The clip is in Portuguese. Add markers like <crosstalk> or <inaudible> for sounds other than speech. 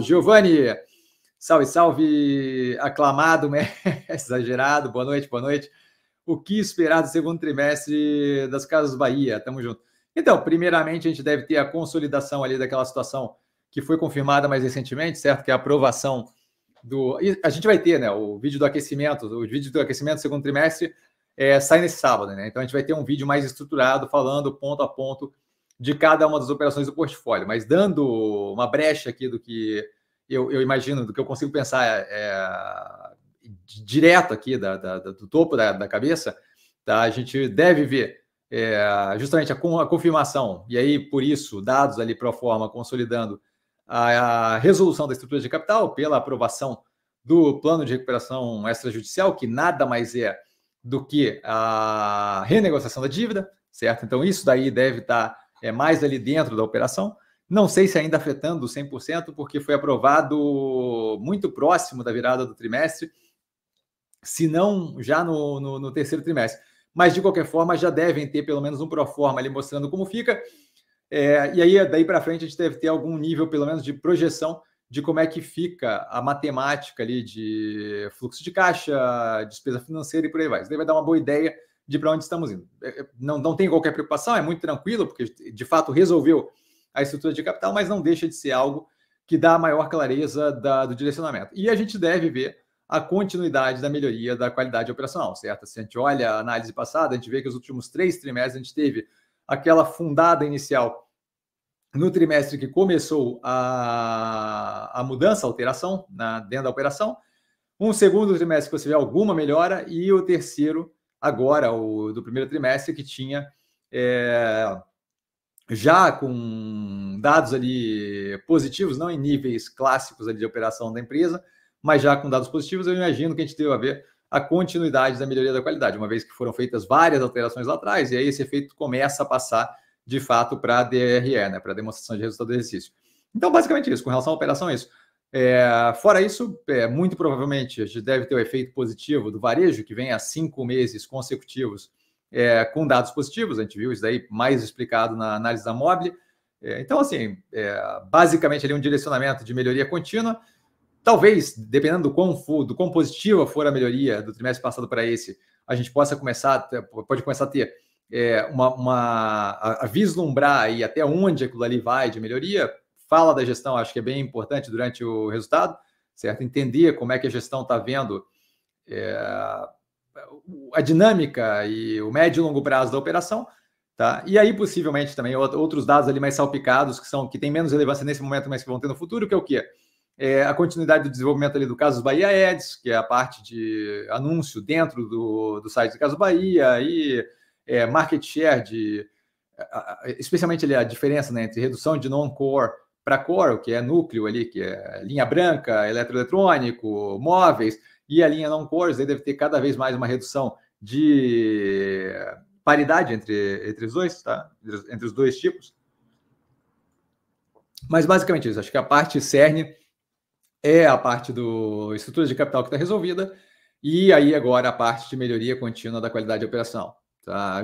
Giovanni, salve, salve, aclamado, né? <laughs> exagerado, boa noite, boa noite. O que esperar do segundo trimestre das Casas Bahia? Tamo junto. Então, primeiramente, a gente deve ter a consolidação ali daquela situação que foi confirmada mais recentemente, certo? Que é a aprovação do. E a gente vai ter, né? O vídeo do aquecimento, o vídeo do aquecimento do segundo trimestre é, sai nesse sábado, né? Então a gente vai ter um vídeo mais estruturado, falando ponto a ponto de cada uma das operações do portfólio. Mas dando uma brecha aqui do que eu, eu imagino, do que eu consigo pensar é, direto aqui da, da, do topo da, da, cabeça, tá? a gente deve ver é, justamente a, a confirmação, e aí, por isso, dados ali para a forma consolidando a, a resolução da estrutura de capital pela aprovação do plano de recuperação extrajudicial, que nada mais é do que a renegociação da dívida, certo? Então, isso daí deve estar tá é, mais ali dentro da operação. Não sei se ainda afetando 100%, porque foi aprovado muito próximo da virada do trimestre, se não já no, no, no terceiro trimestre. Mas, de qualquer forma, já devem ter pelo menos um proforma ali mostrando como fica. É, e aí, daí para frente, a gente deve ter algum nível, pelo menos, de projeção de como é que fica a matemática ali de fluxo de caixa, despesa financeira e por aí vai. Isso daí vai dar uma boa ideia de para onde estamos indo. É, é, não, não tem qualquer preocupação, é muito tranquilo, porque de fato resolveu a estrutura de capital, mas não deixa de ser algo que dá maior clareza da, do direcionamento. E a gente deve ver a continuidade da melhoria da qualidade operacional, certo? Se a gente olha a análise passada, a gente vê que os últimos três trimestres a gente teve aquela fundada inicial no trimestre que começou a, a mudança, a alteração na, né, dentro da operação, um segundo trimestre que você vê alguma melhora e o terceiro agora, o do primeiro trimestre, que tinha é, já com dados ali positivos, não em níveis clássicos ali de operação da empresa, mas já com dados positivos, eu imagino que a gente teve a ver a continuidade da melhoria da qualidade, uma vez que foram feitas várias alterações lá atrás, e aí esse efeito começa a passar de fato para a DRE, né, para a demonstração de resultado do exercício. Então, basicamente isso, com relação à operação, é isso. É, fora isso, é, muito provavelmente a gente deve ter o um efeito positivo do varejo, que vem há cinco meses consecutivos é, com dados positivos. A gente viu isso daí mais explicado na análise da Mobile. É, então, assim, é, basicamente ali um direcionamento de melhoria contínua. Talvez, dependendo do quão, do quão positiva for a melhoria do trimestre passado para esse, a gente possa começar, pode começar a ter é, uma, uma a, vislumbrar e até onde aquilo ali vai de melhoria, fala da gestão, acho que é bem importante durante o resultado, certo? Entender como é que a gestão está vendo é, a dinâmica e o médio e longo prazo da operação, tá? E aí, possivelmente, também outros dados ali mais salpicados, que são que têm menos relevância nesse momento, mas que vão ter no futuro, que é o quê? É a continuidade do desenvolvimento ali do caso Bahia Eds que é a parte de anúncio dentro do, do site do Caso Bahia, e é, market share de especialmente ali, a diferença né, entre redução de non-core para core, que é núcleo ali, que é linha branca, eletroeletrônico, móveis, e a linha não cores, aí deve ter cada vez mais uma redução de paridade entre, entre os dois, tá? Entre os dois tipos. Mas basicamente é isso, acho que a parte CERN é a parte do estrutura de capital que está resolvida, e aí agora a parte de melhoria contínua da qualidade de operação. Tá?